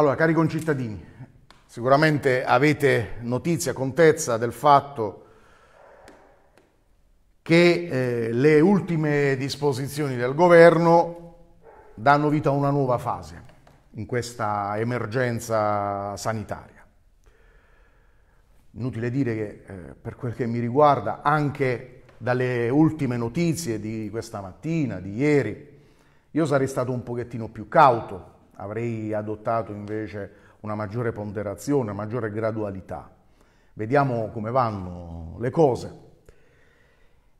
Allora, cari concittadini, sicuramente avete notizia, contezza del fatto che eh, le ultime disposizioni del governo danno vita a una nuova fase in questa emergenza sanitaria. Inutile dire che eh, per quel che mi riguarda, anche dalle ultime notizie di questa mattina, di ieri, io sarei stato un pochettino più cauto avrei adottato invece una maggiore ponderazione, una maggiore gradualità. Vediamo come vanno le cose.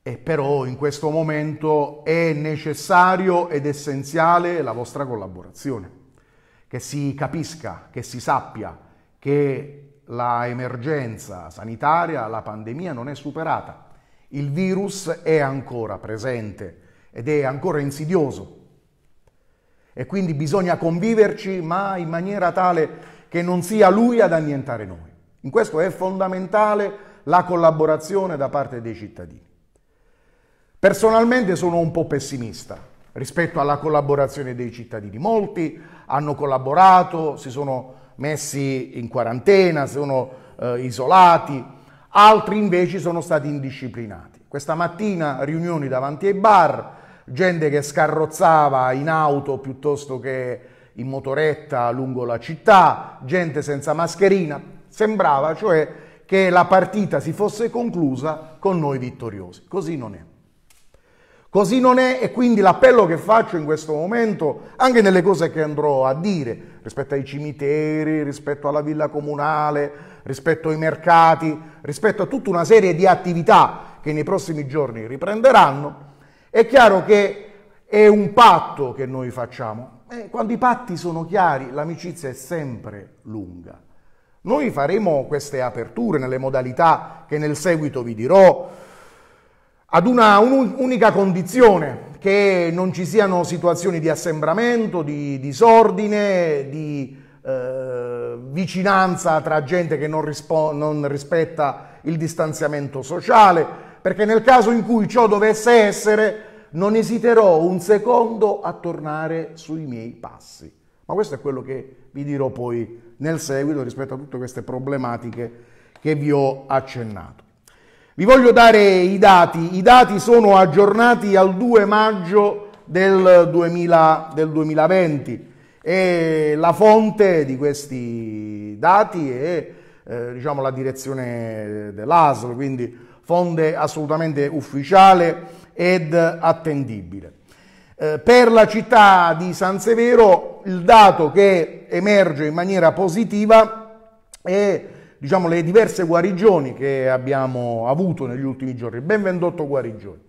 E però in questo momento è necessario ed essenziale la vostra collaborazione, che si capisca, che si sappia che la emergenza sanitaria, la pandemia non è superata. Il virus è ancora presente ed è ancora insidioso e quindi bisogna conviverci, ma in maniera tale che non sia lui ad annientare noi. In questo è fondamentale la collaborazione da parte dei cittadini. Personalmente sono un po' pessimista rispetto alla collaborazione dei cittadini. Molti hanno collaborato, si sono messi in quarantena, sono eh, isolati, altri invece sono stati indisciplinati. Questa mattina riunioni davanti ai bar, gente che scarrozzava in auto piuttosto che in motoretta lungo la città, gente senza mascherina, sembrava cioè che la partita si fosse conclusa con noi vittoriosi. Così non è. Così non è e quindi l'appello che faccio in questo momento, anche nelle cose che andrò a dire, rispetto ai cimiteri, rispetto alla villa comunale, rispetto ai mercati, rispetto a tutta una serie di attività che nei prossimi giorni riprenderanno, è chiaro che è un patto che noi facciamo. quando i patti sono chiari, l'amicizia è sempre lunga. Noi faremo queste aperture nelle modalità che nel seguito vi dirò, ad una unica condizione, che non ci siano situazioni di assembramento, di disordine, di eh, vicinanza tra gente che non, non rispetta il distanziamento sociale, perché nel caso in cui ciò dovesse essere, non esiterò un secondo a tornare sui miei passi. Ma questo è quello che vi dirò poi nel seguito rispetto a tutte queste problematiche che vi ho accennato. Vi voglio dare i dati, i dati sono aggiornati al 2 maggio del, 2000, del 2020 e la fonte di questi dati è eh, diciamo, la direzione eh, dell'ASL, quindi fonte assolutamente ufficiale ed attendibile. Eh, per la città di San Severo il dato che emerge in maniera positiva è diciamo, le diverse guarigioni che abbiamo avuto negli ultimi giorni, ben 28 guarigioni.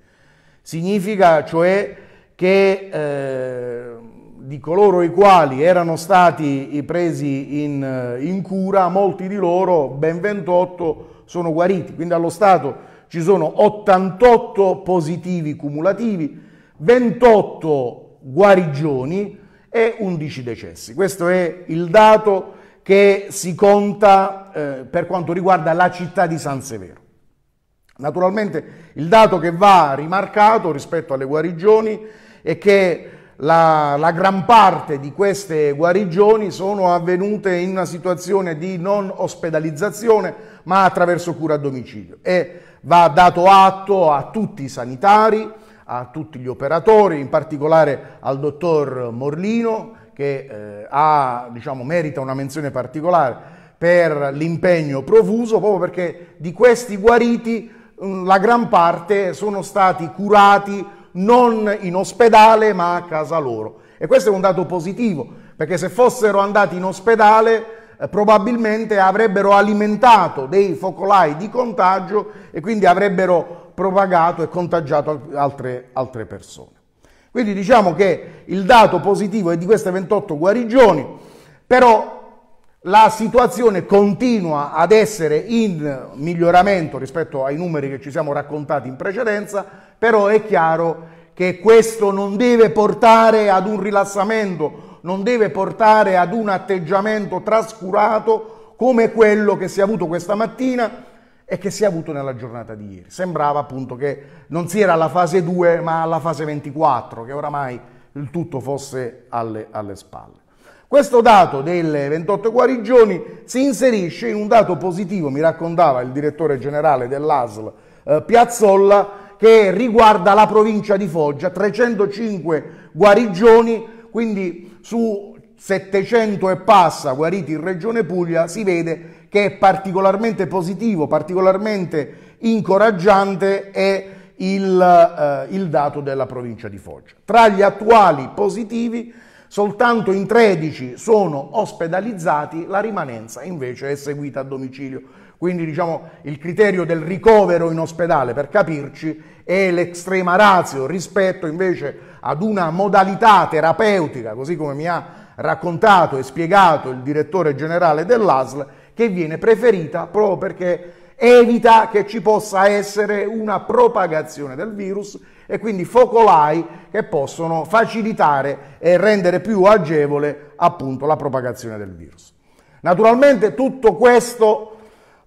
Significa cioè che eh, di coloro i quali erano stati presi in, in cura, molti di loro, ben 28, sono guariti. Quindi allo Stato ci sono 88 positivi cumulativi, 28 guarigioni e 11 decessi. Questo è il dato che si conta eh, per quanto riguarda la città di San Severo. Naturalmente il dato che va rimarcato rispetto alle guarigioni è che la, la, gran parte di queste guarigioni sono avvenute in una situazione di non ospedalizzazione ma attraverso cura a domicilio e Va dato atto a tutti i sanitari, a tutti gli operatori, in particolare al dottor Morlino che eh, ha, diciamo, merita una menzione particolare per l'impegno profuso, proprio perché di questi guariti mm, la gran parte sono stati curati non in ospedale ma a casa loro. E questo è un dato positivo, perché se fossero andati in ospedale eh, probabilmente avrebbero alimentato dei focolai di contagio e quindi avrebbero propagato e contagiato altre, altre persone. Quindi diciamo che il dato positivo è di queste 28 guarigioni, però la situazione continua ad essere in miglioramento rispetto ai numeri che ci siamo raccontati in precedenza, però è chiaro che questo non deve portare ad un rilassamento non deve portare ad un atteggiamento trascurato come quello che si è avuto questa mattina e che si è avuto nella giornata di ieri. Sembrava appunto che non si era alla fase 2 ma alla fase 24, che oramai il tutto fosse alle, alle spalle. Questo dato delle 28 guarigioni si inserisce in un dato positivo, mi raccontava il direttore generale dell'ASL eh, Piazzolla, che riguarda la provincia di Foggia, 305 guarigioni, quindi su 700 e passa guariti in Regione Puglia, si vede che è particolarmente positivo, particolarmente incoraggiante è il, eh, il dato della provincia di Foggia. Tra gli attuali positivi soltanto in 13 sono ospedalizzati, la rimanenza invece è seguita a domicilio. Quindi diciamo, il criterio del ricovero in ospedale, per capirci, è l'estrema razio rispetto invece ad una modalità terapeutica, così come mi ha raccontato e spiegato il direttore generale dell'ASL, che viene preferita proprio perché evita che ci possa essere una propagazione del virus e quindi focolai che possono facilitare e rendere più agevole appunto la propagazione del virus. Naturalmente tutto questo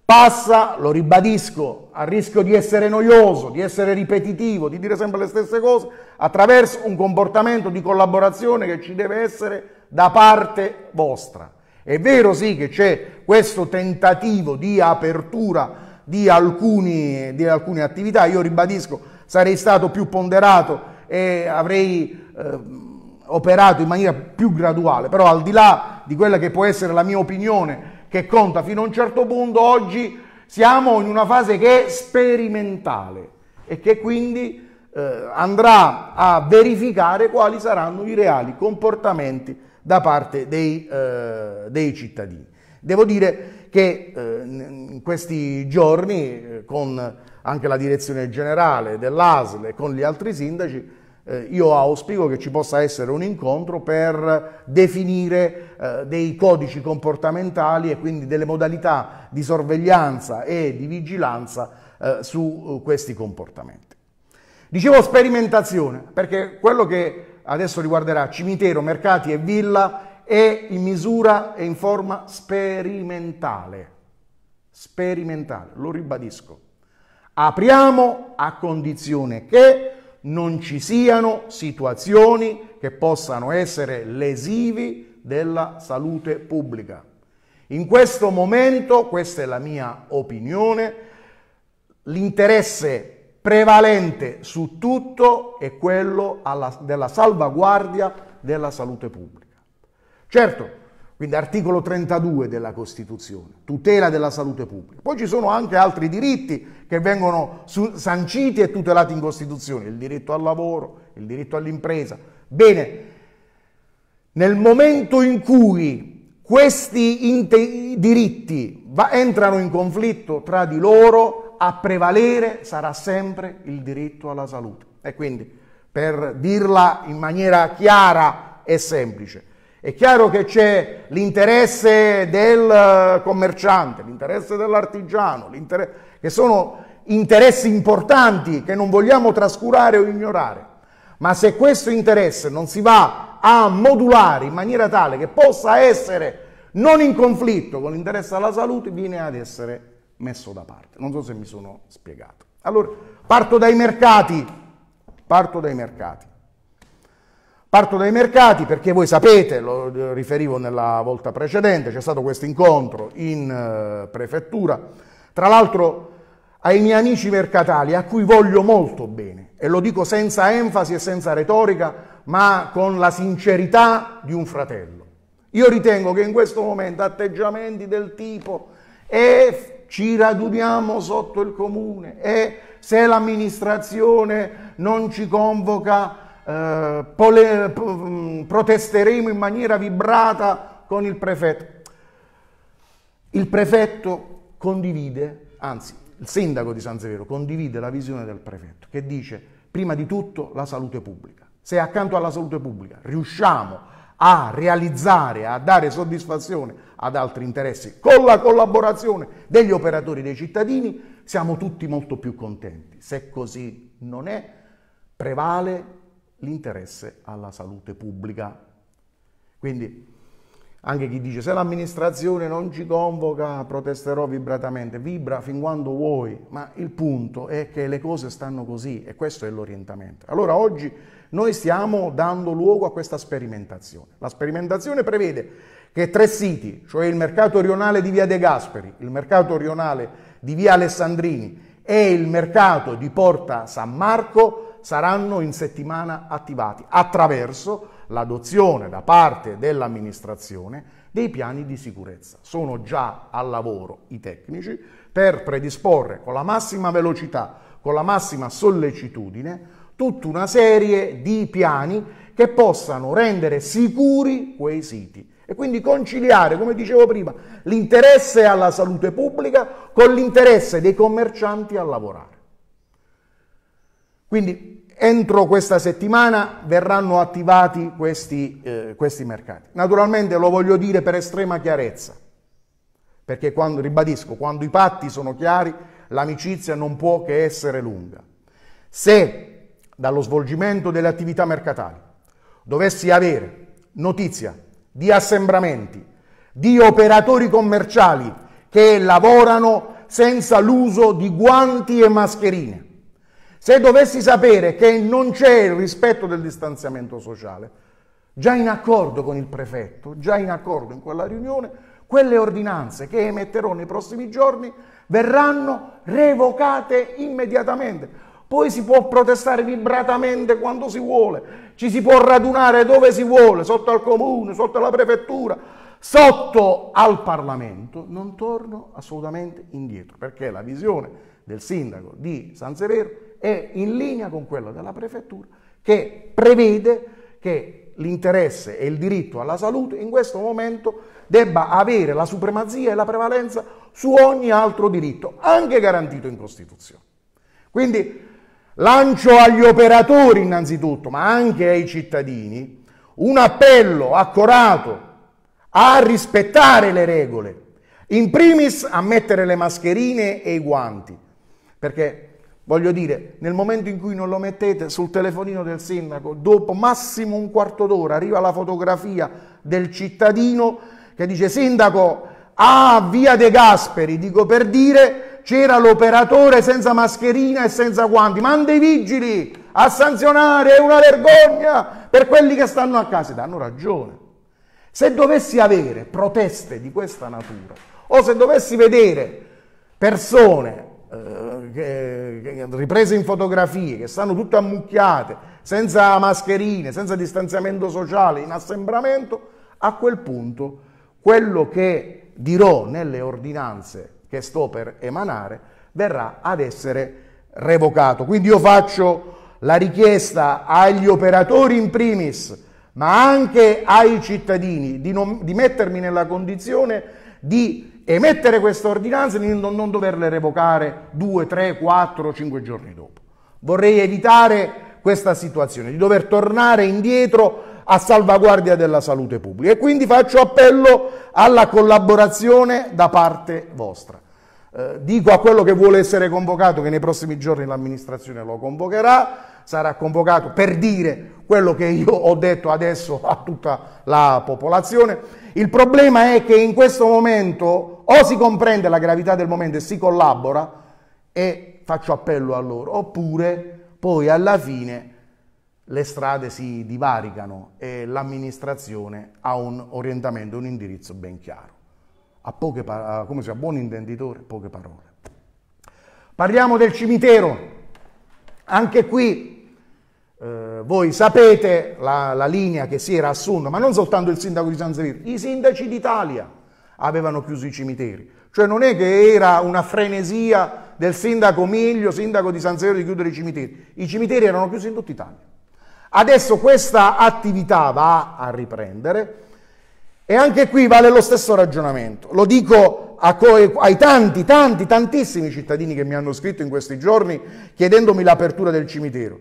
Passa, lo ribadisco, a rischio di essere noioso, di essere ripetitivo, di dire sempre le stesse cose, attraverso un comportamento di collaborazione che ci deve essere da parte vostra. È vero sì che c'è questo tentativo di apertura di, alcuni, di alcune attività, io ribadisco sarei stato più ponderato e avrei eh, operato in maniera più graduale, però al di là di quella che può essere la mia opinione che conta fino a un certo punto, oggi siamo in una fase che è sperimentale e che quindi eh, andrà a verificare quali saranno i reali comportamenti da parte dei, eh, dei cittadini. Devo dire che eh, in questi giorni, eh, con anche la direzione generale dell'ASL e con gli altri sindaci, eh, io auspico che ci possa essere un incontro per definire eh, dei codici comportamentali e quindi delle modalità di sorveglianza e di vigilanza eh, su questi comportamenti. Dicevo sperimentazione, perché quello che adesso riguarderà cimitero, mercati e villa è in misura e in forma sperimentale. Sperimentale, lo ribadisco. Apriamo a condizione che non ci siano situazioni che possano essere lesivi della salute pubblica. In questo momento, questa è la mia opinione, l'interesse prevalente su tutto è quello alla, della salvaguardia della salute pubblica. Certo, quindi articolo 32 della Costituzione, tutela della salute pubblica. Poi ci sono anche altri diritti che vengono sanciti e tutelati in Costituzione, il diritto al lavoro, il diritto all'impresa. Bene, nel momento in cui questi diritti entrano in conflitto tra di loro, a prevalere sarà sempre il diritto alla salute. E quindi, per dirla in maniera chiara e semplice, è chiaro che c'è l'interesse del eh, commerciante, l'interesse dell'artigiano, l'interesse che sono interessi importanti che non vogliamo trascurare o ignorare. Ma se questo interesse non si va a modulare in maniera tale che possa essere non in conflitto con l'interesse alla salute, viene ad essere messo da parte. Non so se mi sono spiegato. Allora, parto dai mercati, parto dai mercati. Parto dai mercati perché voi sapete, lo riferivo nella volta precedente, c'è stato questo incontro in eh, prefettura. Tra l'altro ai miei amici mercatali a cui voglio molto bene e lo dico senza enfasi e senza retorica, ma con la sincerità di un fratello. Io ritengo che in questo momento atteggiamenti del tipo e ci raduniamo sotto il comune e se l'amministrazione non ci convoca eh, mm, protesteremo in maniera vibrata con il prefetto. Il prefetto condivide, anzi il sindaco di San Severo condivide la visione del prefetto che dice prima di tutto la salute pubblica. Se accanto alla salute pubblica riusciamo a realizzare, a dare soddisfazione ad altri interessi con la collaborazione degli operatori dei cittadini, siamo tutti molto più contenti. Se così non è, prevale l'interesse alla salute pubblica. Quindi anche chi dice se l'amministrazione non ci convoca protesterò vibratamente, vibra fin quando vuoi, ma il punto è che le cose stanno così e questo è l'orientamento. Allora oggi noi stiamo dando luogo a questa sperimentazione. La sperimentazione prevede che tre siti, cioè il mercato rionale di Via De Gasperi, il mercato rionale di Via Alessandrini e il mercato di Porta San Marco, saranno in settimana attivati attraverso l'adozione da parte dell'amministrazione dei piani di sicurezza. Sono già al lavoro i tecnici per predisporre con la massima velocità, con la massima sollecitudine, tutta una serie di piani che possano rendere sicuri quei siti e quindi conciliare, come dicevo prima, l'interesse alla salute pubblica con l'interesse dei commercianti a lavorare. Quindi entro questa settimana verranno attivati questi, eh, questi mercati. Naturalmente lo voglio dire per estrema chiarezza, perché quando, ribadisco, quando i patti sono chiari, l'amicizia non può che essere lunga. Se dallo svolgimento delle attività mercatali dovessi avere notizia di assembramenti, di operatori commerciali che lavorano senza l'uso di guanti e mascherine, se dovessi sapere che non c'è il rispetto del distanziamento sociale, già in accordo con il prefetto, già in accordo in quella riunione, quelle ordinanze che emetterò nei prossimi giorni verranno revocate immediatamente. Poi si può protestare vibratamente quando si vuole, ci si può radunare dove si vuole, sotto al comune, sotto alla prefettura, sotto al Parlamento. Non torno assolutamente indietro, perché la visione del sindaco di San Severo è in linea con quella della prefettura che prevede che l'interesse e il diritto alla salute in questo momento debba avere la supremazia e la prevalenza su ogni altro diritto, anche garantito in Costituzione. Quindi lancio agli operatori innanzitutto, ma anche ai cittadini, un appello accorato a rispettare le regole, in primis a mettere le mascherine e i guanti, perché Voglio dire, nel momento in cui non lo mettete sul telefonino del sindaco, dopo massimo un quarto d'ora arriva la fotografia del cittadino che dice sindaco, ah, via De Gasperi, dico per dire c'era l'operatore senza mascherina e senza guanti, manda i vigili a sanzionare, è una vergogna per quelli che stanno a casa, ed hanno ragione. Se dovessi avere proteste di questa natura o se dovessi vedere persone... Eh, riprese in fotografie, che stanno tutte ammucchiate, senza mascherine, senza distanziamento sociale, in assembramento, a quel punto quello che dirò nelle ordinanze che sto per emanare verrà ad essere revocato. Quindi io faccio la richiesta agli operatori in primis, ma anche ai cittadini, di, non, di mettermi nella condizione di emettere questa ordinanza e non, non doverle revocare 2, 3, 4, 5 giorni dopo. Vorrei evitare questa situazione, di dover tornare indietro a salvaguardia della salute pubblica e quindi faccio appello alla collaborazione da parte vostra. Eh, dico a quello che vuole essere convocato che nei prossimi giorni l'amministrazione lo convocherà, sarà convocato per dire quello che io ho detto adesso a tutta la popolazione il problema è che in questo momento o si comprende la gravità del momento e si collabora e faccio appello a loro, oppure poi alla fine le strade si divaricano e l'amministrazione ha un orientamento, un indirizzo ben chiaro. A poche parole, come sia buon intenditore, poche parole. Parliamo del cimitero. Anche qui eh, voi sapete la, la, linea che si era assunta, ma non soltanto il sindaco di San Severo, i sindaci d'Italia avevano chiuso i cimiteri. Cioè non è che era una frenesia del sindaco Miglio, sindaco di San Severo, di chiudere i cimiteri. I cimiteri erano chiusi in tutta Italia. Adesso questa attività va a riprendere e anche qui vale lo stesso ragionamento. Lo dico ai tanti, tanti, tantissimi cittadini che mi hanno scritto in questi giorni chiedendomi l'apertura del cimitero.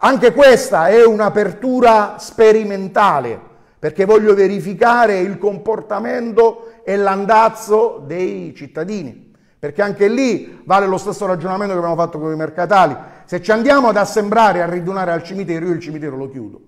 Anche questa è un'apertura sperimentale, perché voglio verificare il comportamento e l'andazzo dei cittadini, perché anche lì vale lo stesso ragionamento che abbiamo fatto con i mercatali. Se ci andiamo ad assembrare, a ridunare al cimitero, io il cimitero lo chiudo,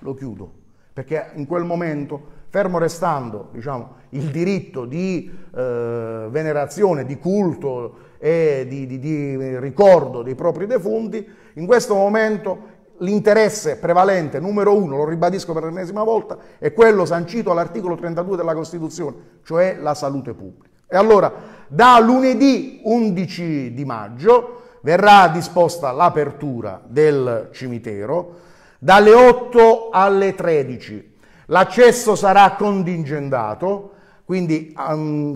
lo chiudo, perché in quel momento fermo restando diciamo, il diritto di eh, venerazione, di culto e di, di, di ricordo dei propri defunti, in questo momento l'interesse prevalente numero uno, lo ribadisco per l'ennesima volta, è quello sancito all'articolo 32 della Costituzione, cioè la salute pubblica. E allora da lunedì 11 di maggio verrà disposta l'apertura del cimitero dalle 8 alle 13 L'accesso sarà contingentato, quindi a, mm,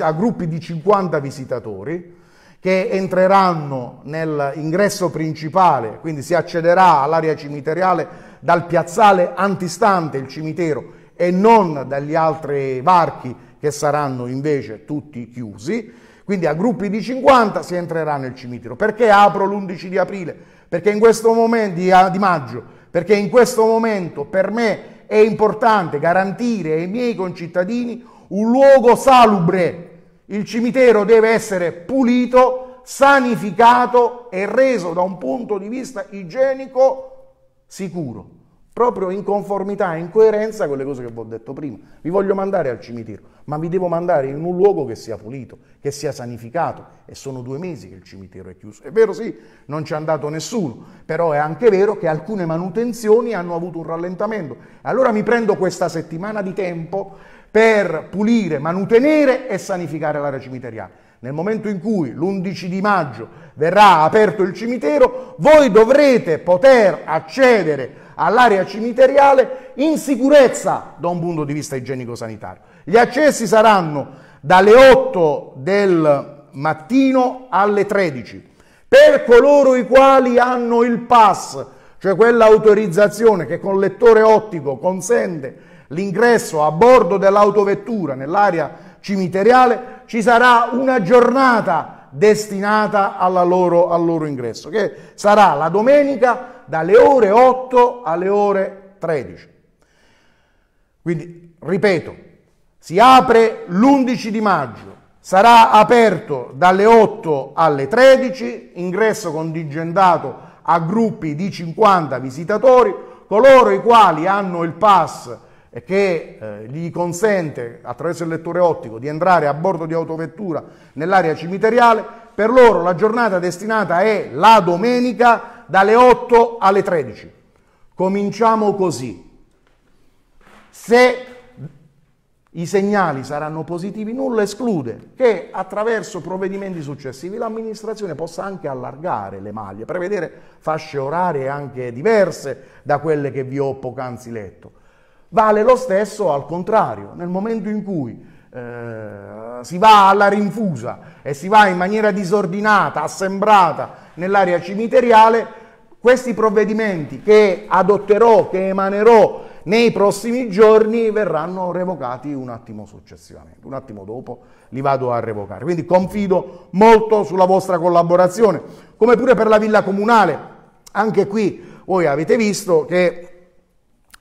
a gruppi di 50 visitatori che entreranno nell'ingresso principale, quindi si accederà all'area cimiteriale dal piazzale antistante il cimitero e non dagli altri varchi che saranno invece tutti chiusi. Quindi a gruppi di 50 si entrerà nel cimitero. Perché apro l'11 di aprile? Perché in questo momento di, ah, di maggio perché in questo momento per me è importante garantire ai miei concittadini un luogo salubre. Il cimitero deve essere pulito, sanificato e reso da un punto di vista igienico sicuro proprio in conformità, in coerenza con le cose che vi ho detto prima. Vi voglio mandare al cimitero, ma vi devo mandare in un luogo che sia pulito, che sia sanificato. E sono due mesi che il cimitero è chiuso. È vero, sì, non ci è andato nessuno, però è anche vero che alcune manutenzioni hanno avuto un rallentamento. Allora mi prendo questa settimana di tempo per pulire, manutenere e sanificare l'area cimiteriale. Nel momento in cui l'11 di maggio verrà aperto il cimitero, voi dovrete poter accedere all'area cimiteriale in sicurezza da un punto di vista igienico-sanitario. Gli accessi saranno dalle 8 del mattino alle 13. Per coloro i quali hanno il pass, cioè quell'autorizzazione che con lettore ottico consente l'ingresso a bordo dell'autovettura nell'area cimiteriale, ci sarà una giornata destinata loro, al loro ingresso, che sarà la domenica dalle ore 8 alle ore 13. Quindi, ripeto, si apre l'11 di maggio, sarà aperto dalle 8 alle 13, ingresso contingentato a gruppi di 50 visitatori, coloro i quali hanno il pass che eh, gli consente attraverso il lettore ottico di entrare a bordo di autovettura nell'area cimiteriale, per loro la giornata destinata è la domenica dalle 8 alle 13. Cominciamo così. Se i segnali saranno positivi, nulla esclude che attraverso provvedimenti successivi l'amministrazione possa anche allargare le maglie, prevedere fasce orarie anche diverse da quelle che vi ho poc'anzi letto. Vale lo stesso al contrario, nel momento in cui eh, si va alla rinfusa e si va in maniera disordinata, assembrata nell'area cimiteriale, questi provvedimenti che adotterò, che emanerò nei prossimi giorni verranno revocati un attimo successivamente, un attimo dopo li vado a revocare. Quindi confido molto sulla vostra collaborazione, come pure per la villa comunale. Anche qui voi avete visto che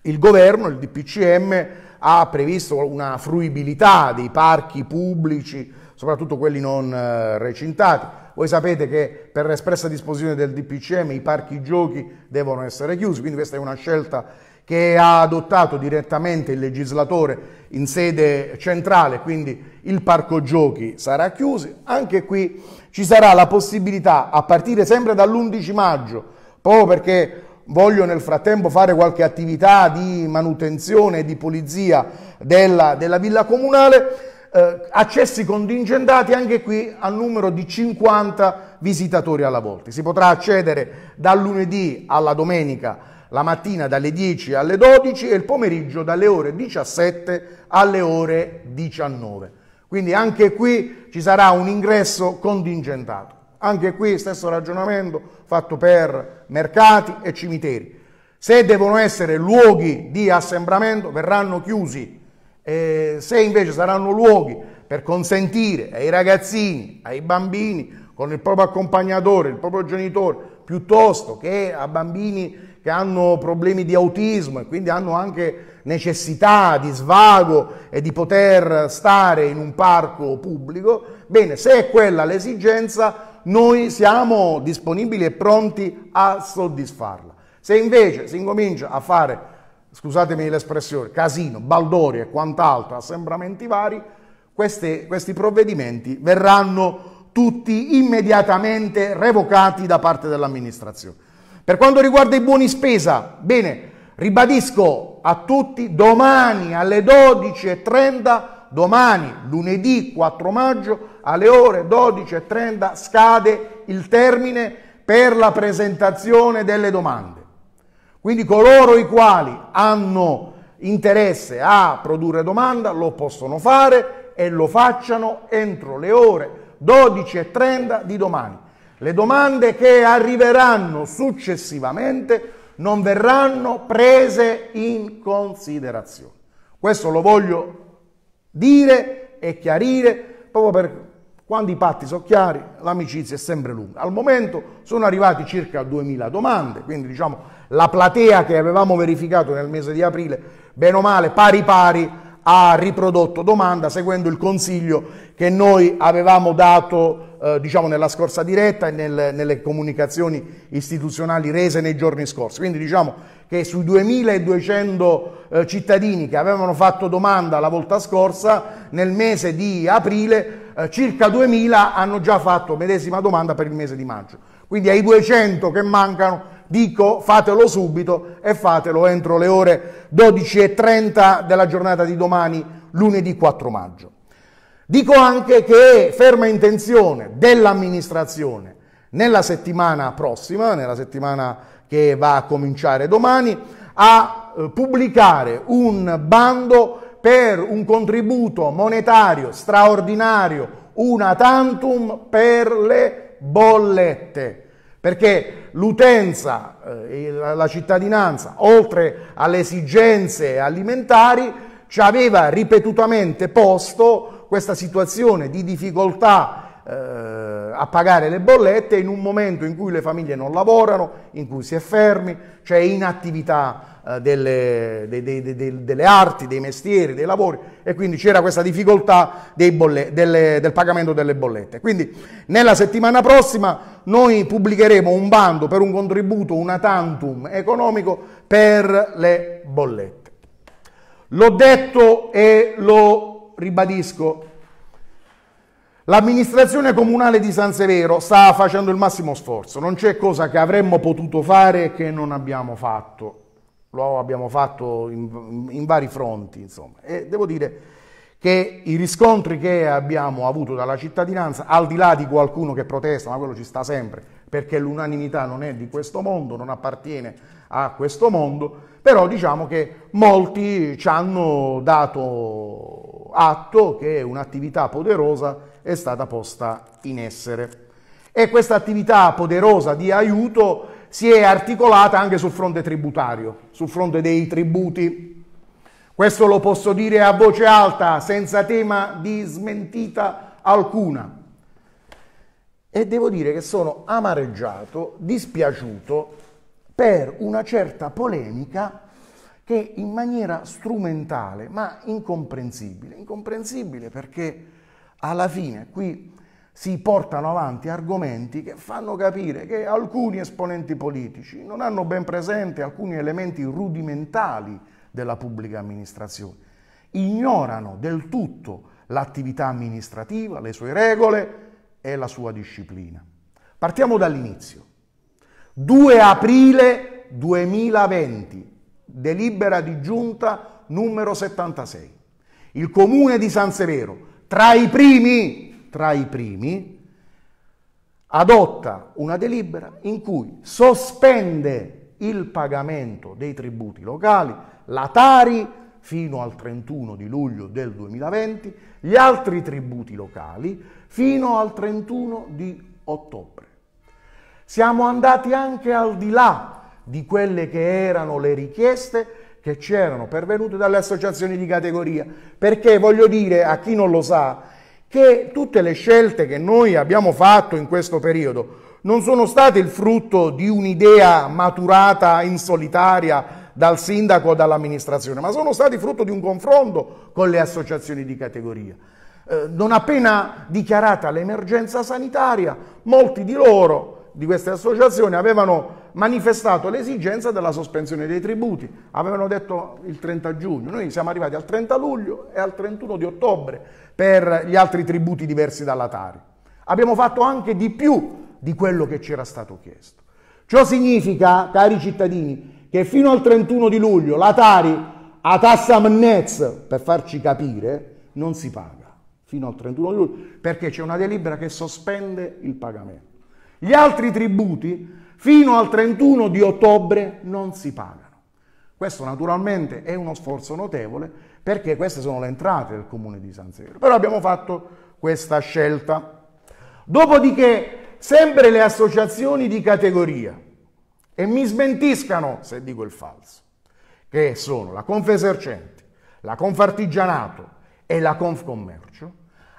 il governo, il DPCM, ha previsto una fruibilità dei parchi pubblici, soprattutto quelli non eh, recintati voi sapete che per espressa disposizione del DPCM i parchi giochi devono essere chiusi, quindi questa è una scelta che ha adottato direttamente il legislatore in sede centrale, quindi il parco giochi sarà chiuso. Anche qui ci sarà la possibilità, a partire sempre dall'11 maggio, proprio perché voglio nel frattempo fare qualche attività di manutenzione e di pulizia della, della villa comunale, eh, accessi contingentati anche qui al numero di 50 visitatori alla volta. Si potrà accedere dal lunedì alla domenica la mattina dalle 10 alle 12 e il pomeriggio dalle ore 17 alle ore 19. Quindi anche qui ci sarà un ingresso contingentato. Anche qui stesso ragionamento fatto per mercati e cimiteri. Se devono essere luoghi di assembramento, verranno chiusi e se invece saranno luoghi per consentire ai ragazzini, ai bambini, con il proprio accompagnatore, il proprio genitore, piuttosto che a bambini che hanno problemi di autismo e quindi hanno anche necessità di svago e di poter stare in un parco pubblico, bene, se è quella l'esigenza, noi siamo disponibili e pronti a soddisfarla. Se invece si incomincia a fare scusatemi l'espressione, casino, baldori e quant'altro, assembramenti vari, queste, questi provvedimenti verranno tutti immediatamente revocati da parte dell'amministrazione. Per quanto riguarda i buoni spesa, bene, ribadisco a tutti, domani alle 12.30, domani lunedì 4 maggio alle ore 12.30 scade il termine per la presentazione delle domande. Quindi coloro i quali hanno interesse a produrre domanda lo possono fare e lo facciano entro le ore 12.30 di domani. Le domande che arriveranno successivamente non verranno prese in considerazione. Questo lo voglio dire e chiarire proprio per quando i patti sono chiari, l'amicizia è sempre lunga. Al momento sono arrivati circa 2000 domande, quindi diciamo la platea che avevamo verificato nel mese di aprile, bene o male, pari pari, ha riprodotto domanda seguendo il consiglio che noi avevamo dato eh, diciamo nella scorsa diretta e nel, nelle comunicazioni istituzionali rese nei giorni scorsi. Quindi diciamo che sui 2200 eh, cittadini che avevano fatto domanda la volta scorsa, nel mese di aprile eh, circa 2000 hanno già fatto medesima domanda per il mese di maggio. Quindi ai 200 che mancano dico fatelo subito e fatelo entro le ore 12.30 della giornata di domani, lunedì 4 maggio. Dico anche che è ferma intenzione dell'amministrazione nella settimana prossima, nella settimana che va a cominciare domani, a eh, pubblicare un bando per un contributo monetario straordinario, una tantum per le bollette, perché l'utenza, eh, la cittadinanza, oltre alle esigenze alimentari, ci aveva ripetutamente posto questa situazione di difficoltà eh, a pagare le bollette in un momento in cui le famiglie non lavorano, in cui si è fermi, c'è cioè inattività eh, delle, dei, dei, dei, delle, arti, dei mestieri, dei lavori e quindi c'era questa difficoltà bolle, delle, del pagamento delle bollette. Quindi nella settimana prossima noi pubblicheremo un bando per un contributo, una tantum economico per le bollette. L'ho detto e lo ribadisco. L'amministrazione comunale di San Severo sta facendo il massimo sforzo, non c'è cosa che avremmo potuto fare e che non abbiamo fatto lo abbiamo fatto in, in vari fronti, insomma. E devo dire che i riscontri che abbiamo avuto dalla cittadinanza, al di là di qualcuno che protesta, ma quello ci sta sempre, perché l'unanimità non è di questo mondo, non appartiene a questo mondo, però diciamo che molti ci hanno dato atto che un'attività poderosa è stata posta in essere. E questa attività poderosa di aiuto si è articolata anche sul fronte tributario, sul fronte dei tributi. Questo lo posso dire a voce alta, senza tema di smentita alcuna. E devo dire che sono amareggiato, dispiaciuto per una certa polemica che in maniera strumentale, ma incomprensibile, incomprensibile perché alla fine qui si portano avanti argomenti che fanno capire che alcuni esponenti politici non hanno ben presente alcuni elementi rudimentali della pubblica amministrazione, ignorano del tutto l'attività amministrativa, le sue regole e la sua disciplina. Partiamo dall'inizio. 2 aprile 2020, delibera di giunta numero 76. Il comune di San Severo, tra i primi tra i primi, adotta una delibera in cui sospende il pagamento dei tributi locali, la Tari fino al 31 di luglio del 2020, gli altri tributi locali fino al 31 di ottobre. Siamo andati anche al di là di quelle che erano le richieste che c'erano pervenute dalle associazioni di categoria, perché voglio dire a chi non lo sa che tutte le scelte che noi abbiamo fatto in questo periodo non sono state il frutto di un'idea maturata in solitaria dal sindaco o dall'amministrazione, ma sono stati frutto di un confronto con le associazioni di categoria. Eh, non appena dichiarata l'emergenza sanitaria, molti di loro di queste associazioni avevano manifestato l'esigenza della sospensione dei tributi, avevano detto il 30 giugno, noi siamo arrivati al 30 luglio e al 31 di ottobre per gli altri tributi diversi dalla Tari. Abbiamo fatto anche di più di quello che ci era stato chiesto. Ciò significa, cari cittadini, che fino al 31 di luglio la Tari a tassa Mnez, per farci capire, non si paga fino al 31 luglio perché c'è una delibera che sospende il pagamento. Gli altri tributi fino al 31 di ottobre non si pagano. Questo naturalmente è uno sforzo notevole perché queste sono le entrate del comune di San Severo. Però abbiamo fatto questa scelta. Dopodiché sempre le associazioni di categoria e mi smentiscano se dico il falso, che sono la Confesercenti, la Confartigianato e la Confcommercio,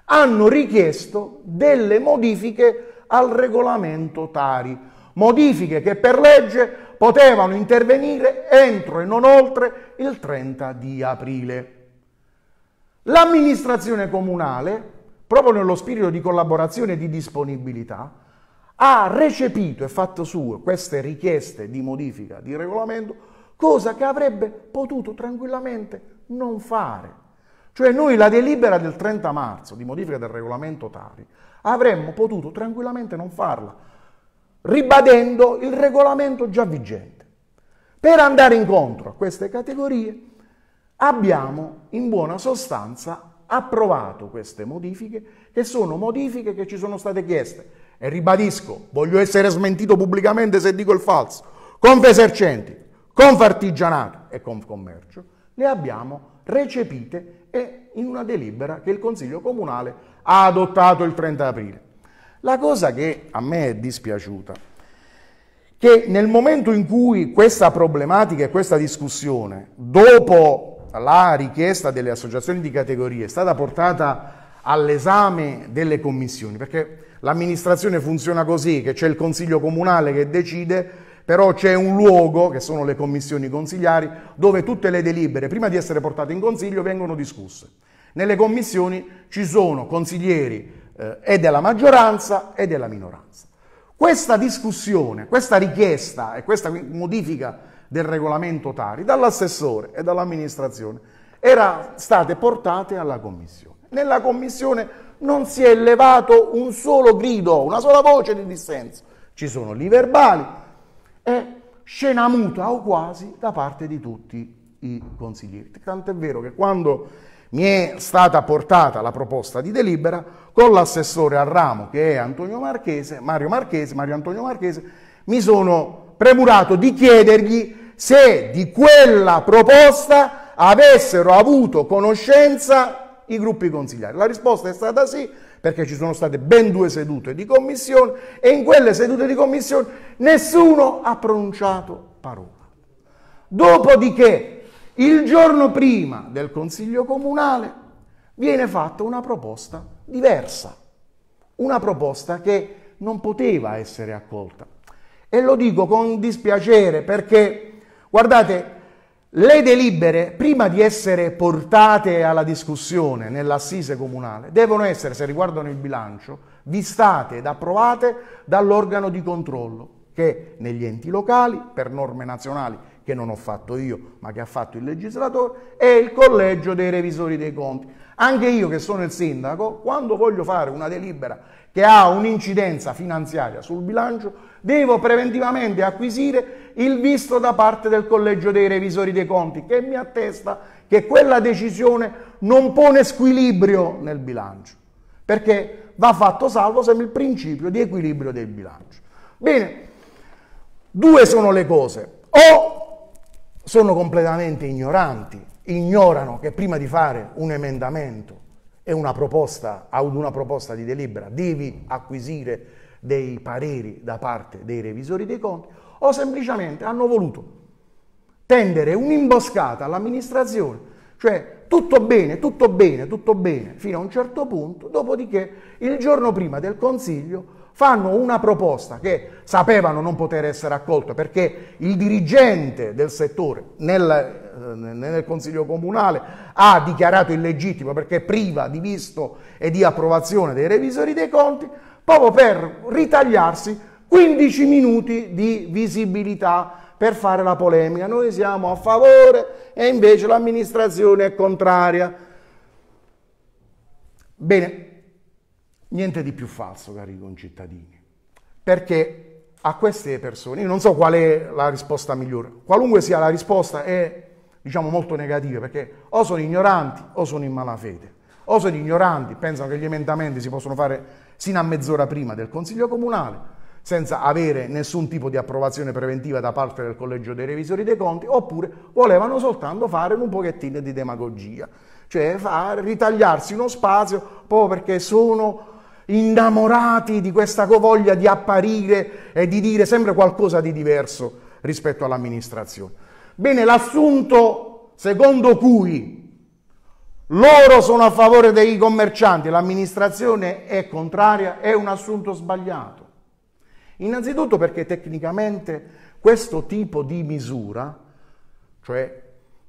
hanno richiesto delle modifiche al regolamento Tari, modifiche che per legge potevano intervenire entro e non oltre il 30 di aprile. L'amministrazione comunale, proprio nello spirito di collaborazione e di disponibilità, ha recepito e fatto sue queste richieste di modifica di regolamento, cosa che avrebbe potuto tranquillamente non fare. Cioè noi la delibera del 30 marzo di modifica del regolamento Tari Avremmo potuto tranquillamente non farla, ribadendo il regolamento già vigente. Per andare incontro a queste categorie abbiamo in buona sostanza approvato queste modifiche, che sono modifiche che ci sono state chieste. E ribadisco, voglio essere smentito pubblicamente se dico il falso, Confesercenti, Confartigianato e Confcommercio, le abbiamo recepite e in una delibera che il Consiglio Comunale ha adottato il 30 aprile. La cosa che a me è dispiaciuta che nel momento in cui questa problematica e questa discussione, dopo la richiesta delle associazioni di categorie, è stata portata all'esame delle commissioni, perché l'amministrazione funziona così, che c'è il consiglio comunale che decide, però c'è un luogo, che sono le commissioni consigliari, dove tutte le delibere, prima di essere portate in consiglio, vengono discusse. Nelle commissioni ci sono consiglieri eh, e della maggioranza e della minoranza. Questa discussione, questa richiesta e questa modifica del regolamento Tari dall'assessore e dall'amministrazione erano state portate alla commissione. Nella commissione non si è levato un solo grido, una sola voce di dissenso. Ci sono lì verbali e scena muta o quasi da parte di tutti i consiglieri. Tant'è vero che quando mi è stata portata la proposta di delibera con l'assessore al ramo che è Antonio Marchese, Mario Marchese, Mario Antonio Marchese, mi sono premurato di chiedergli se di quella proposta avessero avuto conoscenza i gruppi consigliari. La risposta è stata sì, perché ci sono state ben due sedute di commissione e in quelle sedute di commissione nessuno ha pronunciato parola. Dopodiché il giorno prima del Consiglio Comunale viene fatta una proposta diversa, una proposta che non poteva essere accolta. E lo dico con dispiacere perché, guardate, le delibere, prima di essere portate alla discussione nell'assise comunale, devono essere, se riguardano il bilancio, vistate ed approvate dall'organo di controllo che negli enti locali, per norme nazionali che non ho fatto io, ma che ha fatto il legislatore, e il collegio dei revisori dei conti. Anche io che sono il sindaco, quando voglio fare una delibera che ha un'incidenza finanziaria sul bilancio, devo preventivamente acquisire il visto da parte del collegio dei revisori dei conti, che mi attesta che quella decisione non pone squilibrio nel bilancio, perché va fatto salvo sempre il principio di equilibrio del bilancio. Bene, due sono le cose. O sono completamente ignoranti, ignorano che prima di fare un emendamento e una proposta, ad una proposta di delibera, devi acquisire dei pareri da parte dei revisori dei conti, o semplicemente hanno voluto tendere un'imboscata all'amministrazione, cioè tutto bene, tutto bene, tutto bene, fino a un certo punto, dopodiché il giorno prima del Consiglio fanno una proposta che sapevano non poter essere accolta perché il dirigente del settore nel, eh, nel, Consiglio Comunale ha dichiarato illegittimo perché priva di visto e di approvazione dei revisori dei conti, proprio per ritagliarsi 15 minuti di visibilità per fare la polemica. Noi siamo a favore e invece l'amministrazione è contraria. Bene, Niente di più falso, cari concittadini, perché a queste persone, io non so qual è la risposta migliore, qualunque sia la risposta è diciamo molto negativa, perché o sono ignoranti o sono in malafede, o sono ignoranti, pensano che gli emendamenti si possono fare sino a mezz'ora prima del Consiglio Comunale, senza avere nessun tipo di approvazione preventiva da parte del Collegio dei Revisori dei Conti, oppure volevano soltanto fare un pochettino di demagogia, cioè far, ritagliarsi uno spazio proprio perché sono innamorati di questa voglia di apparire e di dire sempre qualcosa di diverso rispetto all'amministrazione. Bene, l'assunto secondo cui loro sono a favore dei commercianti, e l'amministrazione è contraria, è un assunto sbagliato. Innanzitutto perché tecnicamente questo tipo di misura, cioè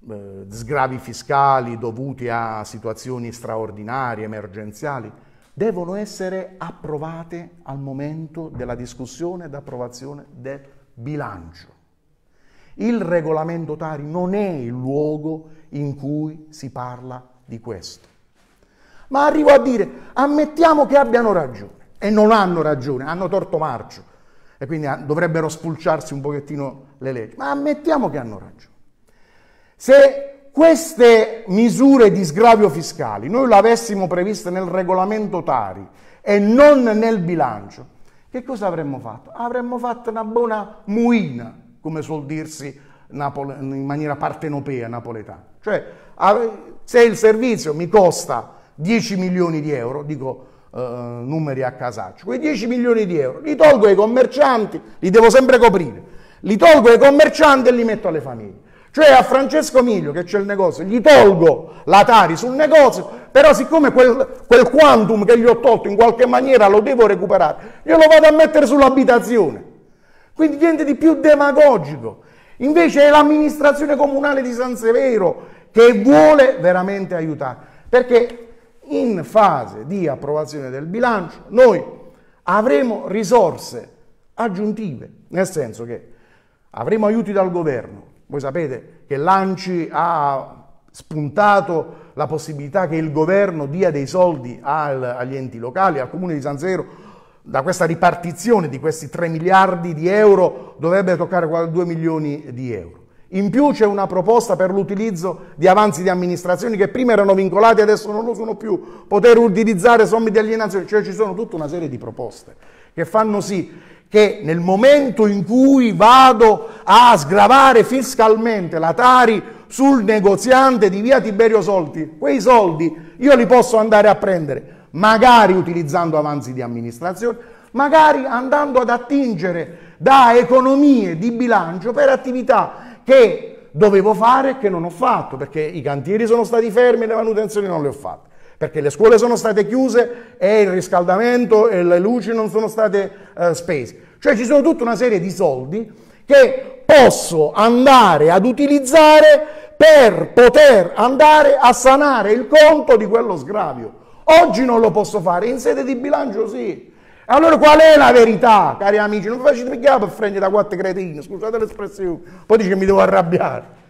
eh, sgravi fiscali dovuti a situazioni straordinarie, emergenziali, devono essere approvate al momento della discussione ed approvazione del bilancio. Il regolamento Tari non è il luogo in cui si parla di questo. Ma arrivo a dire, ammettiamo che abbiano ragione, e non hanno ragione, hanno torto marcio, e quindi ah, dovrebbero spulciarsi un pochettino le leggi, ma ammettiamo che hanno ragione. Se queste misure di sgravio fiscali noi le avessimo previste nel regolamento Tari e non nel bilancio, che cosa avremmo fatto? Avremmo fatto una buona muina, come suol dirsi in maniera partenopea napoletana. Cioè, se il servizio mi costa 10 milioni di euro, dico eh, numeri a casaccio, quei 10 milioni di euro li tolgo ai commercianti, li devo sempre coprire, li tolgo ai commercianti e li metto alle famiglie. Cioè a Francesco Miglio che c'è il negozio, gli tolgo la Tari sul negozio, però siccome quel, quel, quantum che gli ho tolto in qualche maniera lo devo recuperare, glielo vado a mettere sull'abitazione. Quindi niente di più demagogico. Invece è l'amministrazione comunale di San Severo che vuole veramente aiutare, perché in fase di approvazione del bilancio noi avremo risorse aggiuntive, nel senso che avremo aiuti dal governo, voi sapete che l'ANCI ha spuntato la possibilità che il governo dia dei soldi al, agli enti locali, al comune di San Zero, da questa ripartizione di questi 3 miliardi di euro dovrebbe toccare 2 milioni di euro. In più c'è una proposta per l'utilizzo di avanzi di amministrazioni che prima erano vincolati e adesso non lo sono più, poter utilizzare somme di alienazione, cioè ci sono tutta una serie di proposte che fanno sì che nel momento in cui vado a sgravare fiscalmente la Tari sul negoziante di via Tiberio Solti, quei soldi io li posso andare a prendere, magari utilizzando avanzi di amministrazione, magari andando ad attingere da economie di bilancio per attività che dovevo fare e che non ho fatto, perché i cantieri sono stati fermi e le manutenzioni non le ho fatte, perché le scuole sono state chiuse e il riscaldamento e le luci non sono state eh, spese. Cioè ci sono tutta una serie di soldi che posso andare ad utilizzare per poter andare a sanare il conto di quello sgravio. Oggi non lo posso fare, in sede di bilancio sì, allora qual è la verità, cari amici? Non facete mica per frente da quattro cretini, scusate l'espressione, poi dice che mi devo arrabbiare.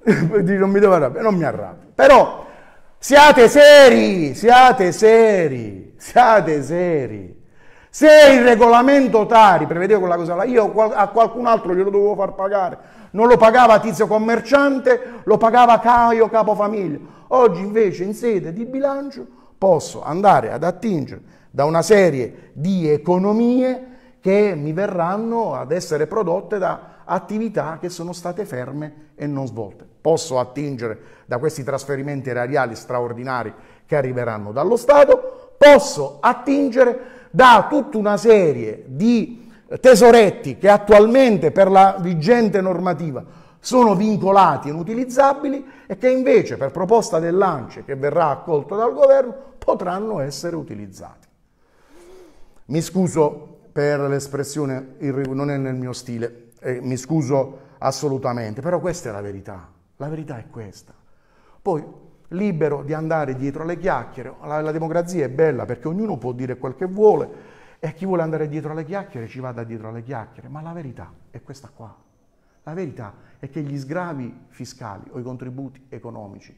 dice non mi devo arrabbiare, non mi arrabbio. Però siate seri, siate seri, siate seri. Se il regolamento Tari prevedeva quella cosa là, io a qualcun altro glielo dovevo far pagare. Non lo pagava Tizio commerciante, lo pagava Caio capofamiglia. Oggi invece in sede di bilancio posso andare ad attingere da una serie di economie che mi verranno ad essere prodotte da attività che sono state ferme e non svolte. Posso attingere da questi trasferimenti erariali straordinari che arriveranno dallo Stato, posso attingere da tutta una serie di tesoretti che attualmente per la vigente normativa sono vincolati, e inutilizzabili e che invece per proposta del dell'ANCE che verrà accolto dal governo potranno essere utilizzati. Mi scuso per l'espressione, non è nel mio stile, eh, mi scuso assolutamente, però questa è la verità, la verità è questa. Poi libero di andare dietro le chiacchiere, la, la democrazia è bella perché ognuno può dire quel che vuole e chi vuole andare dietro le chiacchiere ci vada dietro le chiacchiere, ma la verità è questa qua. La verità è che gli sgravi fiscali o i contributi economici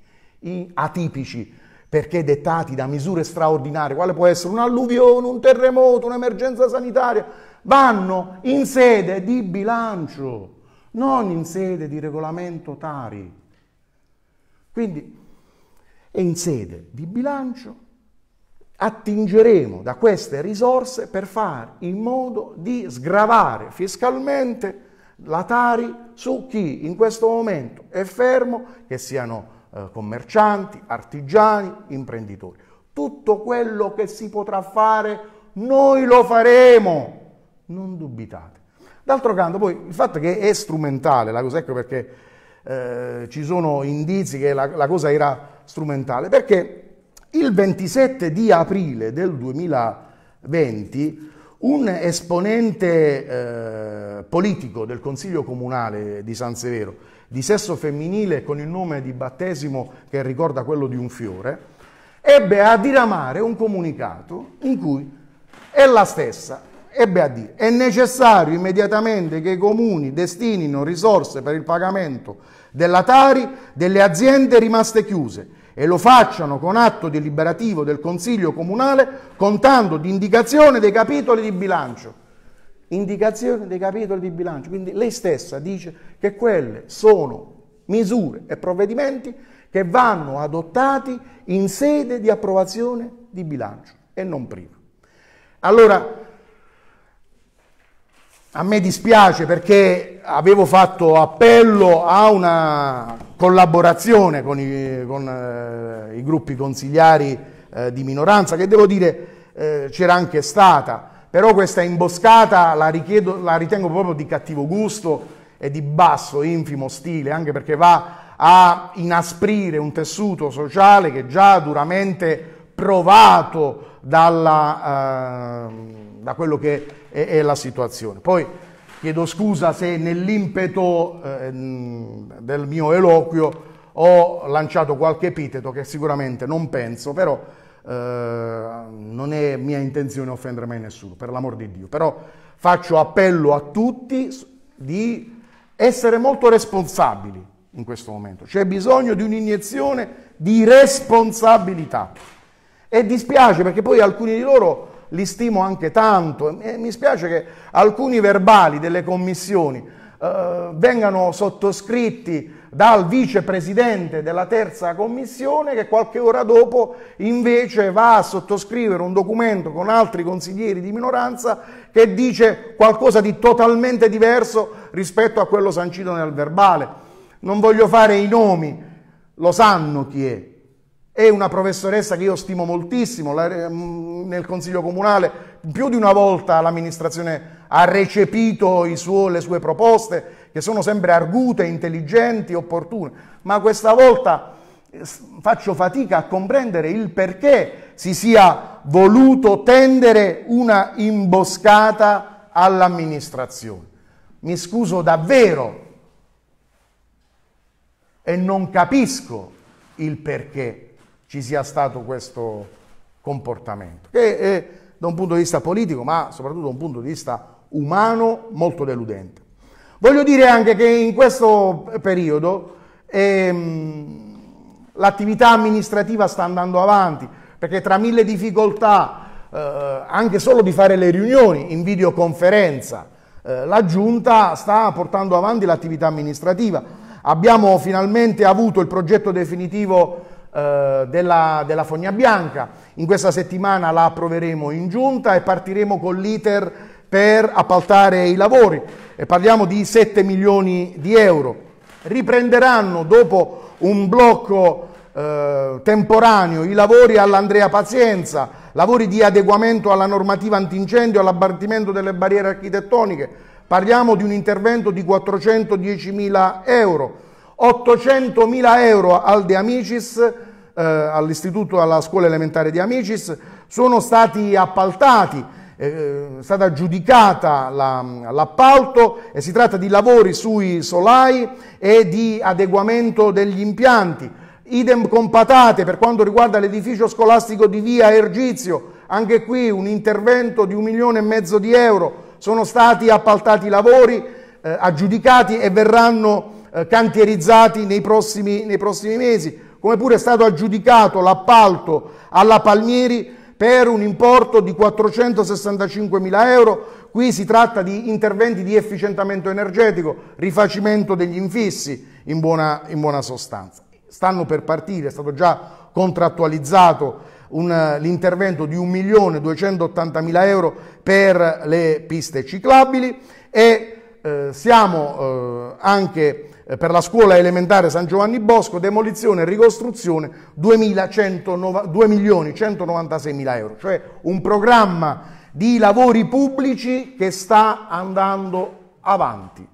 atipici perché dettati da misure straordinarie, quale può essere un'alluvione, un terremoto, un'emergenza sanitaria, vanno in sede di bilancio, non in sede di regolamento Tari. Quindi è in sede di bilancio attingeremo da queste risorse per fare in modo di sgravare fiscalmente L'Atari su chi in questo momento è fermo, che siano eh, commercianti, artigiani, imprenditori. Tutto quello che si potrà fare, noi lo faremo, non dubitate. D'altro canto, poi il fatto che è strumentale la cosa, ecco perché eh, ci sono indizi che la, la cosa era strumentale, perché il 27 di aprile del 2020 un esponente eh, politico del Consiglio Comunale di San Severo, di sesso femminile con il nome di battesimo che ricorda quello di un fiore, ebbe a diramare un comunicato in cui è la stessa ebbe a dire è necessario immediatamente che i comuni destinino risorse per il pagamento della Tari delle aziende rimaste chiuse e lo facciano con atto deliberativo del Consiglio Comunale contando di indicazione dei capitoli di bilancio. Indicazione dei capitoli di bilancio. Quindi lei stessa dice che quelle sono misure e provvedimenti che vanno adottati in sede di approvazione di bilancio e non prima. Allora, a me dispiace perché avevo fatto appello a una collaborazione con i, con, eh, i gruppi consigliari eh, di minoranza, che devo dire eh, c'era anche stata, però questa imboscata la, richiedo, la ritengo proprio di cattivo gusto e di basso, infimo stile, anche perché va a inasprire un tessuto sociale che già duramente provato dalla, eh, da quello che è, è la situazione. Poi chiedo scusa se nell'impeto eh, del mio eloquio ho lanciato qualche epiteto che sicuramente non penso, però eh, non è mia intenzione offendere mai nessuno, per l'amor di Dio. Però faccio appello a tutti di essere molto responsabili in questo momento. C'è bisogno di un'iniezione di responsabilità. E dispiace perché poi alcuni di loro li stimo anche tanto, e mi spiace che alcuni verbali delle commissioni eh, vengano sottoscritti dal vicepresidente della terza commissione che qualche ora dopo invece va a sottoscrivere un documento con altri consiglieri di minoranza che dice qualcosa di totalmente diverso rispetto a quello sancito nel verbale. Non voglio fare i nomi, lo sanno chi è, è una professoressa che io stimo moltissimo, ehm, nel Consiglio Comunale più di una volta l'amministrazione ha recepito suo, le sue proposte, che sono sempre argute, intelligenti, opportune, ma questa volta eh, faccio fatica a comprendere il perché si sia voluto tendere una imboscata all'amministrazione. Mi scuso davvero e non capisco il perché ci sia stato questo comportamento, che è da un punto di vista politico, ma soprattutto da un punto di vista umano molto deludente. Voglio dire anche che in questo periodo ehm, l'attività amministrativa sta andando avanti, perché tra mille difficoltà, eh, anche solo di fare le riunioni in videoconferenza, eh, la Giunta sta portando avanti l'attività amministrativa. Abbiamo finalmente avuto il progetto definitivo eh, della, della Fogna Bianca. In questa settimana la approveremo in giunta e partiremo con l'iter per appaltare i lavori. E parliamo di 7 milioni di euro. Riprenderanno dopo un blocco eh, temporaneo i lavori all'Andrea Pazienza, lavori di adeguamento alla normativa antincendio, all'abbattimento delle barriere architettoniche. Parliamo di un intervento di 410 mila euro 800.000 euro al De Amicis, eh, all'istituto, alla scuola elementare di Amicis, sono stati appaltati, eh, eh è stata giudicata l'appalto e si tratta di lavori sui solai e di adeguamento degli impianti. Idem con patate per quanto riguarda l'edificio scolastico di via Ergizio, anche qui un intervento di un milione e mezzo di euro, sono stati appaltati i lavori, eh, aggiudicati e verranno eh, cantierizzati nei prossimi, nei prossimi mesi, come pure è stato aggiudicato l'appalto alla Palmieri per un importo di 465 mila euro. Qui si tratta di interventi di efficientamento energetico, rifacimento degli infissi in buona, in buona sostanza. Stanno per partire, è stato già contrattualizzato l'intervento di 1 milione 280 mila euro per le piste ciclabili e eh, siamo eh, anche eh, per la scuola elementare San Giovanni Bosco, demolizione e ricostruzione 2.196.000 euro, cioè un programma di lavori pubblici che sta andando avanti.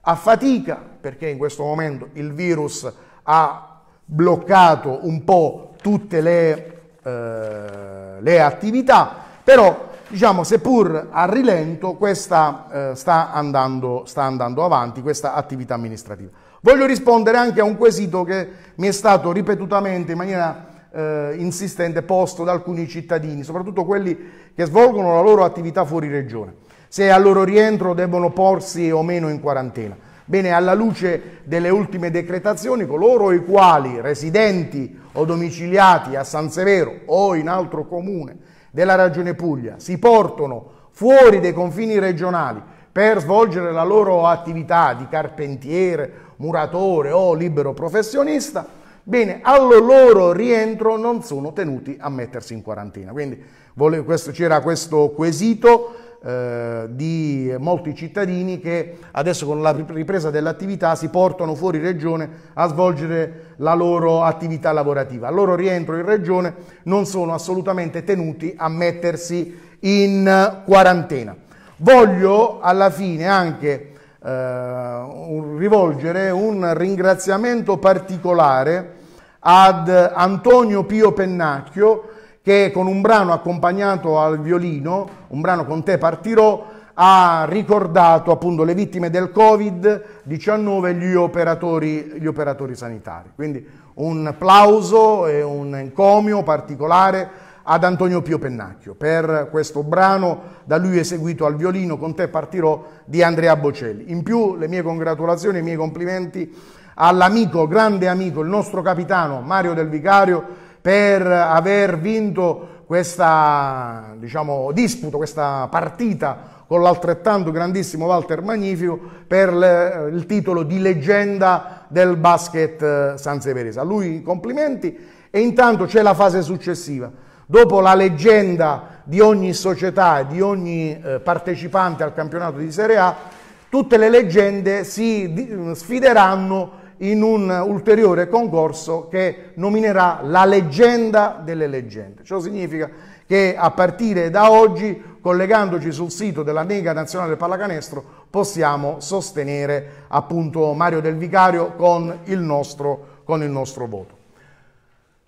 A fatica, perché in questo momento il virus ha bloccato un po' tutte le, eh, le attività, però diciamo, seppur a rilento, questa eh, sta, andando, sta andando avanti, questa attività amministrativa. Voglio rispondere anche a un quesito che mi è stato ripetutamente in maniera eh, insistente posto da alcuni cittadini, soprattutto quelli che svolgono la loro attività fuori regione, se al loro rientro debbono porsi o meno in quarantena. Bene, alla luce delle ultime decretazioni, coloro i quali residenti o domiciliati a San Severo o in altro comune della Regione Puglia si portano fuori dei confini regionali per svolgere la loro attività di carpentiere, muratore o libero professionista, bene, al loro rientro non sono tenuti a mettersi in quarantena. Quindi c'era questo quesito eh, di molti cittadini che adesso con la ripresa dell'attività si portano fuori regione a svolgere la loro attività lavorativa. Al loro rientro in regione non sono assolutamente tenuti a mettersi in quarantena. Voglio alla fine anche eh, rivolgere un ringraziamento particolare ad Antonio Pio Pennacchio, che con un brano accompagnato al violino, un brano con te partirò, ha ricordato appunto le vittime del Covid-19 e gli operatori, gli operatori sanitari. Quindi un applauso e un encomio particolare ad Antonio Pio Pennacchio per questo brano da lui eseguito al violino Con te partirò di Andrea Bocelli. In più le mie congratulazioni e i miei complimenti all'amico, grande amico, il nostro capitano Mario Del Vicario per aver vinto questa diciamo, disputa, questa partita con l'altrettanto grandissimo Walter Magnifico per eh, il titolo di leggenda del basket eh, sanseverese. A lui complimenti e intanto c'è la fase successiva. Dopo la leggenda di ogni società e di ogni eh, partecipante al campionato di Serie A, tutte le leggende si sfideranno in un ulteriore concorso che nominerà la leggenda delle leggende. Ciò significa che a partire da oggi, collegandoci sul sito della Lega Nazionale del Pallacanestro, possiamo sostenere appunto Mario Del Vicario con il nostro, con il nostro voto.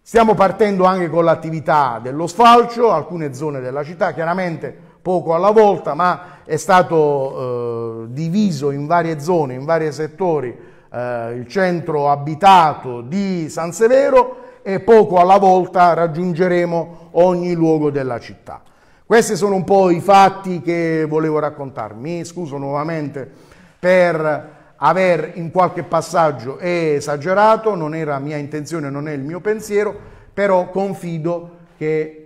Stiamo partendo anche con l'attività dello sfalcio, alcune zone della città, chiaramente poco alla volta, ma è stato eh, diviso in varie zone, in vari settori eh, il centro abitato di San Severo e poco alla volta raggiungeremo ogni luogo della città. Questi sono un po' i fatti che volevo raccontarmi. Mi scuso nuovamente per aver in qualche passaggio esagerato, non era mia intenzione, non è il mio pensiero, però confido che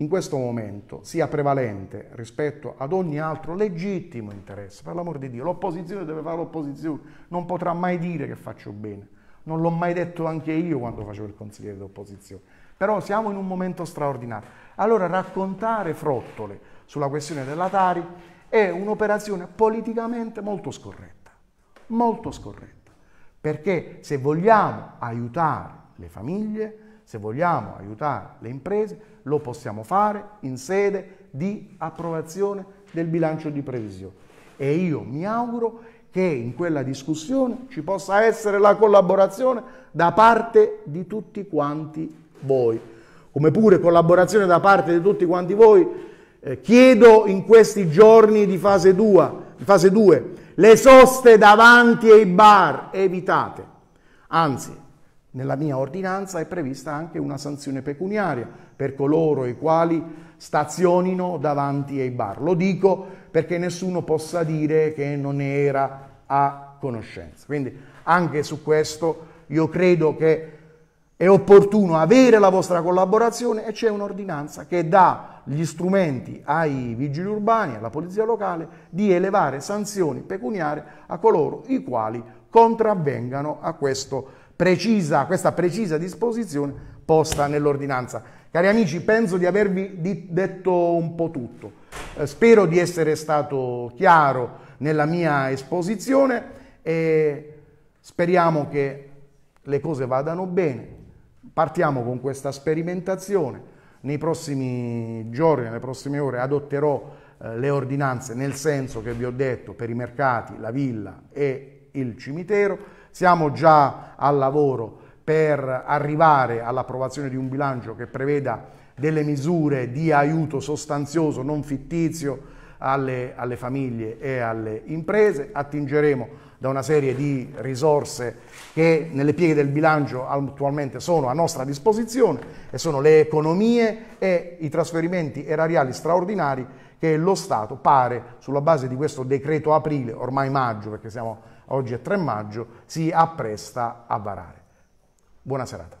in questo momento sia prevalente rispetto ad ogni altro legittimo interesse. Per l'amor di Dio, l'opposizione deve fare l'opposizione, non potrà mai dire che faccio bene. Non l'ho mai detto anche io quando facevo il consigliere d'opposizione. Però siamo in un momento straordinario. Allora raccontare frottole sulla questione della Tari è un'operazione politicamente molto scorretta, molto scorretta, perché se vogliamo aiutare le famiglie, se vogliamo aiutare le imprese, lo possiamo fare in sede di approvazione del bilancio di previsione. E io mi auguro che in quella discussione ci possa essere la collaborazione da parte di tutti quanti voi. Come pure collaborazione da parte di tutti quanti voi, eh, chiedo in questi giorni di fase 2, fase 2 le soste davanti ai bar, evitate. Anzi, nella mia ordinanza è prevista anche una sanzione pecuniaria per coloro i quali stazionino davanti ai bar. Lo dico perché nessuno possa dire che non ne era a conoscenza. Quindi anche su questo io credo che è opportuno avere la vostra collaborazione e c'è un'ordinanza che dà gli strumenti ai vigili urbani, alla polizia locale, di elevare sanzioni pecuniarie a coloro i quali contravvengano a questo precisa, questa precisa disposizione posta nell'ordinanza. Cari amici, penso di avervi detto un po' tutto. Eh, spero di essere stato chiaro nella mia esposizione e speriamo che le cose vadano bene. Partiamo con questa sperimentazione. Nei prossimi giorni, nelle prossime ore adotterò eh, le ordinanze nel senso che vi ho detto per i mercati, la villa e il cimitero. Siamo già al lavoro per arrivare all'approvazione di un bilancio che preveda delle misure di aiuto sostanzioso, non fittizio, alle, alle famiglie e alle imprese. Attingeremo da una serie di risorse che nelle pieghe del bilancio attualmente sono a nostra disposizione e sono le economie e i trasferimenti erariali straordinari che lo Stato pare sulla base di questo decreto aprile, ormai maggio perché siamo oggi è 3 maggio, si appresta a varare. Buenas serata.